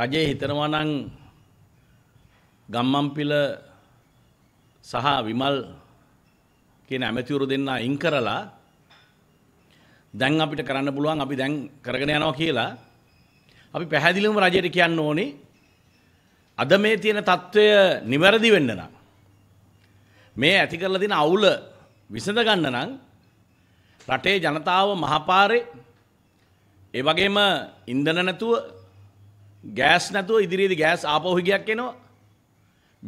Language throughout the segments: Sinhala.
රජයේ හිතනවා නම් ගම්මන්පිල සහ විමල් කියන ඇමතිවරු දෙන්න අයින් කරලා දැන් අපිට කරන්න පුළුවන් අපි දැන් කරගෙන යනවා කියලා අපි පැහැදිලිවම රජයට කියන්න ඕනේ අද මේ තියෙන తত্ত্বය નિවැරදි වෙන්න නම් මේ ඇති කරලා තියෙන අවුල විසඳ ගන්න නම් රටේ ජනතාව මහපාරේ ඒ වගේම ඉන්ධන නැතුව ගෑස් නැතුව ඉදිරියේදී ගෑස් ආපෞහිගයක් එනවා.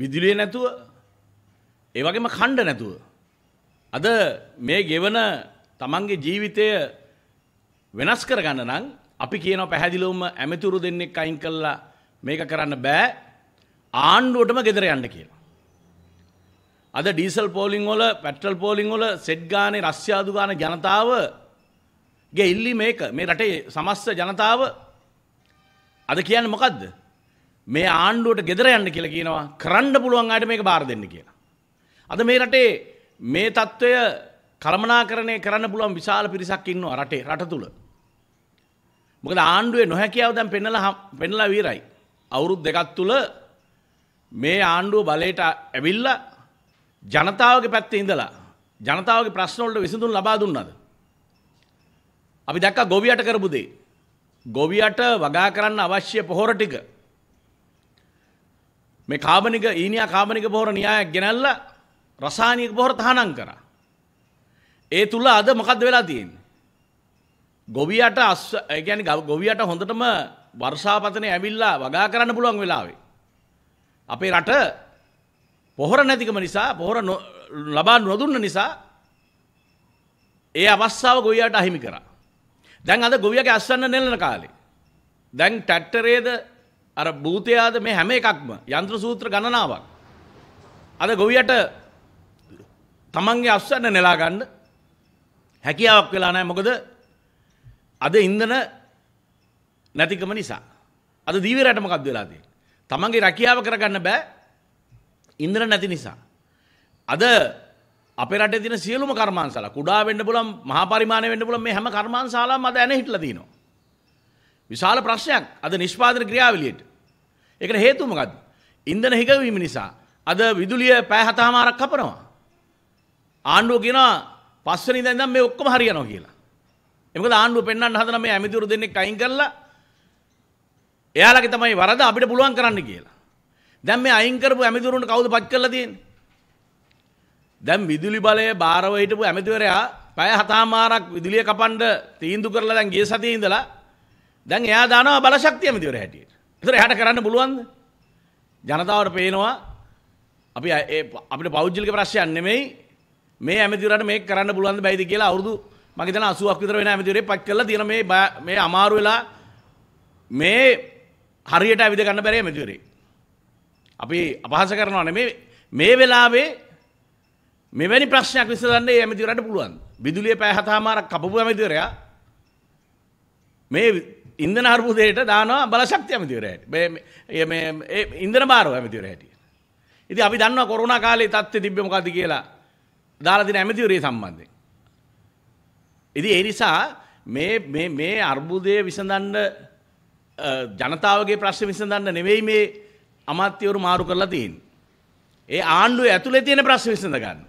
විදුලිය නැතුව ඒ වගේම ඛණ්ඩ නැතුව. අද මේ ගෙවන තමන්ගේ ජීවිතය වෙනස් කරගන්න නම් අපි කියනවා පැහැදිලිවම ඇමතිවරු දෙන්නෙක් අයින් කළා මේක කරන්න බෑ ආණ්ඩුවටම ගෙදර යන්න කියලා. අද ඩීසල් පෝලිං වල පෙට්‍රල් පෝලිං වල සෙට් ගානේ රස්සියාදු ගාන ජනතාව ගේ ඉල්ලීම මේක මේ රටේ සමස්ත ජනතාව අද කියන්න මොකක්ද මේ ආණ්ඩුවට ගෙදර යන්න කියලා කියනවා කරන්න පුළුවන් අයට මේක බාර දෙන්න කියලා. අද මේ රටේ මේ තත්ත්වය කළමනාකරණය කරන්න පුළුවන් විශාල පිරිසක් ඉන්නවා රටේ රට තුල. මොකද ආණ්ඩුවේ නොහැකියාව දැන් පෙන්නලා පෙන්නලා වීරයි. අවුරුදු දෙකක් තුල මේ ආණ්ඩුව බලයට ඇවිල්ලා ජනතාවගේ පැත්තේ ඉඳලා ජනතාවගේ ප්‍රශ්න වලට විසඳුම් ලබා දුන්නාද? අපි දැක්කා ගොවියට කරපු දේ ගොවියට වගා කරන්න අවශ්‍ය පොහොර ටික මේ කාබනික ඊනියා කාබනික පොහොර න්‍යායක් ගෙනල්ල රසායනික පොහොර තහනම් කරා. ඒ තුල අද මොකද්ද වෙලා තියෙන්නේ? ගොවියට අස් ඒ කියන්නේ ගොවියට හොඳටම වර්ෂාපතනේ ඇවිල්ලා වගා කරන්න පුළුවන් වෙලාවේ අපේ රට පොහොර නැතිකම නිසා පොහොර ලබා නොදුන්න නිසා ඒ අවස්ථාව ගොවියට අහිමි කරා. දැන් අද ගොවියගේ අස්සන්න නෙලන කාලේ. දැන් ටැට්ටරේද අර භූතයාද මේ හැම එකක්ම යන්ත්‍ර සූත්‍ර ගණනාවක්. අද ගොවියට තමන්ගේ අස්සන්න නෙලා ගන්න හැකියාවක් වෙලා නැහැ මොකද අද ඉන්ධන නැතිකම නිසා. අද දීවරට මොකක්ද වෙලා තියෙන්නේ? තමන්ගේ රැකියාව කරගන්න බෑ ඉන්ධන නැති නිසා. අද අපේ රටේ තියෙන සියලුම කර්මාන්තශාලා කුඩා වෙන්න පුළුවන් මහා පරිමාණය වෙන්න පුළුවන් මේ හැම කර්මාන්තශාලාම අද ඇන හිටලා තිනවා. විශාල ප්‍රශ්නයක් අද නිෂ්පාදන ක්‍රියාවලියට. ඒකට හේතුව මොකද්ද? ඉන්ධන හිගවීම නිසා අද විදුලිය පැය හතමාරක් කපනවා. ආණ්ඩුව කියනවා පස්වෙනි ඉඳන් ඉඳන් මේ ඔක්කොම හරියනවා කියලා. ඒ මොකද ආණ්ඩුව පෙන්වන්න හදන මේ ඇමිතිවරු දෙන්නෙක් අයින් කරලා එයාලගේ තමයි වරද අපිට පුළුවන් කරන්න කියලා. දැන් මේ අයින් කරපු ඇමිතිවරුන්ට කවුද පච් කරලා තියෙන්නේ? දැන් විදුලි බලය භාරව හිටපු ඇමතිවරයා පැය හතමාරක් විදුලිය කපන්ඩ තීන්දු කරලා දැන් ගිය සතියේ ඉඳලා දැන් එයා දානවා බලශක්තිය ඇමතිවරයා හැටියට. ඒතර එහාට කරන්න පුළුවන්ද? ජනතාවට පේනවා අපි අපිට පෞද්ගලික ප්‍රශ්නයක් නෙමෙයි මේ ඇමතිවරයාට මේක කරන්න පුළුවන්ද බැයිද කියලා අවුරුදු මම හිතන 80ක් විතර වෙන ඇමතිවරයෙක් පත් කරලා තියෙන මේ මේ අමාරු වෙලා මේ හරියට ඇවිද ගන්න බැරි ඇමතිවරයෙක්. අපි අපහාස කරනවා නෙමෙයි මේ වෙලාවේ මෙවැනි ප්‍රශ්නයක් විසඳන්නේ ඇමතිවරට පුළුවන්. විදුලිය පැය හතමාරක් කපපු ඇමතිවරයා මේ ඉන්ධන අර්බුදයට දානවා බලශක්තිය ඇමතිවරයාට. මේ මේ ඉන්ධන බාරව ඇමතිවරයා හැටියට. ඉතින් අපි දන්නවා කොරෝනා කාලේ තත්ත්වය තිබ්බේ මොකද්ද කියලා දාලා දෙන ඇමතිවරේ සම්බන්ධයෙන්. ඉතින් ඒ නිසා මේ මේ මේ අර්බුදය විසඳන්න ජනතාවගේ ප්‍රශ්න විසඳන්න නෙවෙයි මේ අමාත්‍යවරු මාරු කරලා තියෙන්නේ. ඒ ආණ්ඩුවේ ඇතුලේ තියෙන ප්‍රශ්න විසඳ ගන්න.